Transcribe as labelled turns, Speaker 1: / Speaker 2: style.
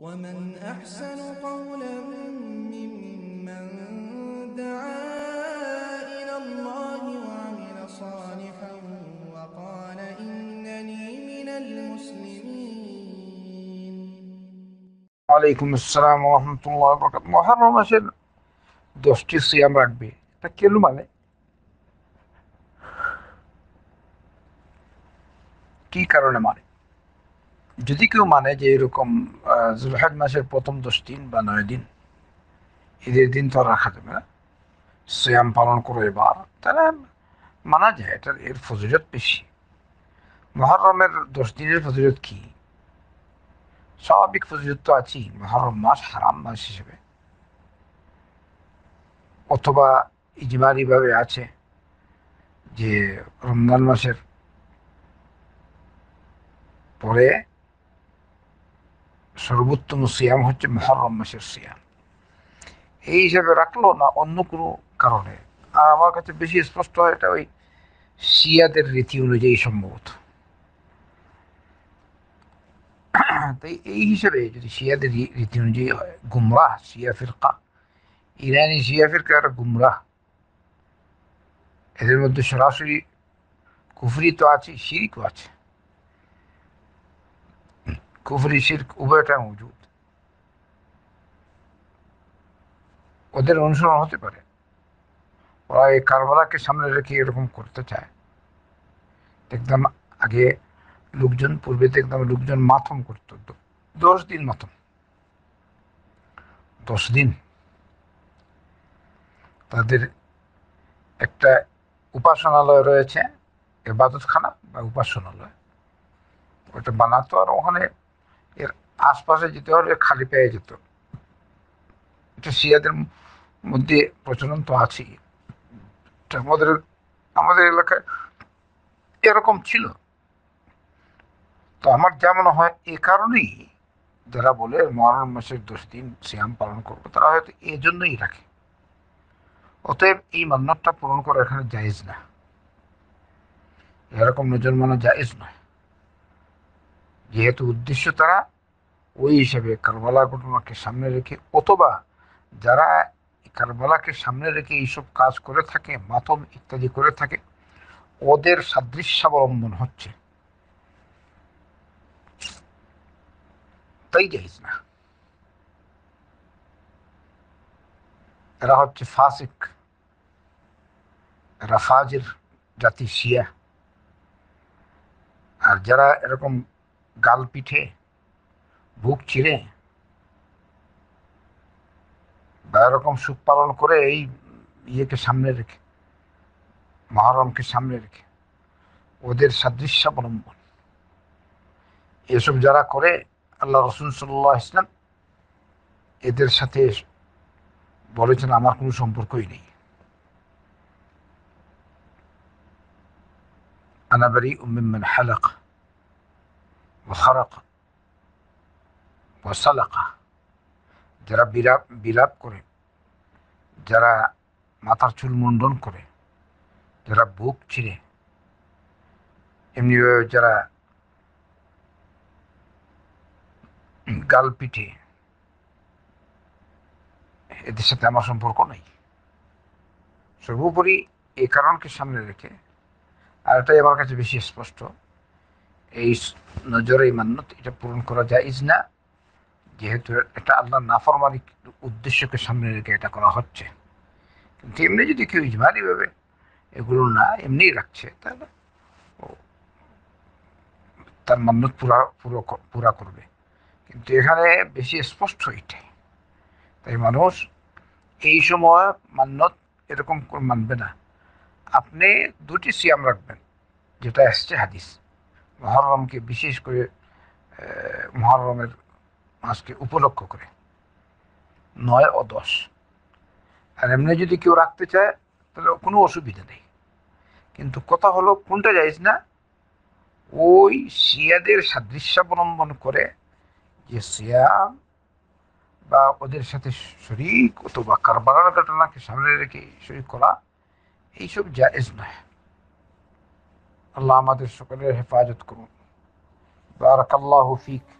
Speaker 1: ومن أحسن قولا ممن دعا إلى الله وعمل صالحا وقال إنني من المسلمين عليكم السلام ورحمة الله وبركاته محرم أشهد دوستي صيام ركبي تكلم علي মানে কি কারণে মানে যদি কেউ মানে যে এরকম জুলহাজ মাসের প্রথম দশ দিন বা নয় দিন ঈদের দিন তো রাখা যাবে না শ্যাম পালন করো এবার তাহলে মানা যায় এটার এর ফজিলত বেশি মহরমের দশ দিনের ফজিলত কি স্বাভাবিক ফজিলত তো আছেই মহরম মাস হারাম মাস হিসেবে অথবা ইজমারিভাবে আছে যে রমজান মাসের পরে সর্বোত্তম সিয়াম হচ্ছে মহরম মাসের সিয়াম এই হিসাবে রাখলো না অন্য কোনো কারণে আর আমার কাছে বেশি স্পষ্ট হয় এটা ওই শিয়াদের রীতি অনুযায়ী সম্ভবত তাই এই হিসাবে যদি শিয়াদের রীতি অনুযায়ী হয় গুমরাহ শিয়া ফিরকা ইরানি শিয়া ফিরকা আর গুমরাহ এদের মধ্যে সরাসরি কুফরি তো আছে সিরিকও আছে কুফরি শির্ক উভয়টা মজুদ ওদের অনুসরণ হতে পারে ওরা এই কারবালাকে সামনে রেখে এরকম করতে চায় দেখতাম আগে লোকজন পূর্বে দেখতাম লোকজন মাথম করত দশ দিন মাথম দশ দিন তাদের একটা উপাসনালয় রয়েছে বাদতখানা বা উপাসনালয় ওটা বানাতো আর ওখানে এর আশপাশে যেতে হলে খালি পেয়ে যেত এটা শিয়াদের মধ্যে প্রচলন তো আছেই আমাদের আমাদের এলাকায় এরকম ছিল তো আমার যেমন হয় এ কারণেই যারা বলে মরণ মাসের দশ দিন শ্যাম পালন করবো তারা হয়তো এই জন্যই রাখে অতএব এই মান্নাতটা পূরণ করা এখানে জায়েজ না এরকম নজর মানা জায়েজ নয় যেহেতু উদ্দেশ্য তারা ওই হিসাবে কারবালা ঘটনাকে সামনে রেখে অথবা যারা কারবালাকে সামনে রেখে এইসব কাজ করে থাকে মাতম ইত্যাদি করে থাকে ওদের সাদৃশ্যাবলম্বন হচ্ছে তাই জাহিজ না এরা হচ্ছে ফাসিক এরা জাতি শিয়া আর যারা এরকম গাল পিঠে বুক চিরে বা এরকম সুখ পালন করে এই ইয়েকে সামনে রেখে মহরমকে সামনে রেখে ওদের সাদৃশ্যাবলম্বন এসব যারা করে আল্লাহ রসুল সাল্লাহ ইসলাম এদের সাথে বলেছেন আমার কোনো সম্পর্কই নেই আনাবারি بريء হালাক হরক বসালাকা যারা বিরাপ বিলাপ করে যারা মাথার চুল মুন্ডন করে যারা বুক ছিঁড়ে এমনিভাবে যারা গাল পিঠে এদের সাথে আমার সম্পর্ক নেই সর্বোপরি এই কারণকে সামনে রেখে আর এটাই আমার কাছে বেশি স্পষ্ট এই নজরে মান্যত এটা পূরণ করা যায় না যেহেতু এটা আল্লাহ নাফরমানি উদ্দেশ্যকে সামনে রেখে এটা করা হচ্ছে কিন্তু এমনি যদি কেউ ভাবে এগুলো না এমনিই রাখছে তাহলে তার মান্যত পুরা পুরো পুরা করবে কিন্তু এখানে বেশি স্পষ্ট এটাই তাই মানুষ এই সময় মান্যত এরকম মানবে না আপনি দুটি সিয়াম রাখবেন যেটা আসছে হাদিস মহরমকে বিশেষ করে মহরমের মাসকে উপলক্ষ করে নয় ও দশ আর এমনি যদি কেউ রাখতে চায় তাহলে কোনো অসুবিধা নেই কিন্তু কথা হলো কোনটা যাইস না ওই শিয়াদের সাদৃশ্যাবলম্বন করে যে শিয়া বা ওদের সাথে শরীর অথবা কারবার ঘটনাকে সামনে রেখে শরীর করা এইসব জায়েজ নয় اللهم ادر شكر حفاظتكم بارك الله فيك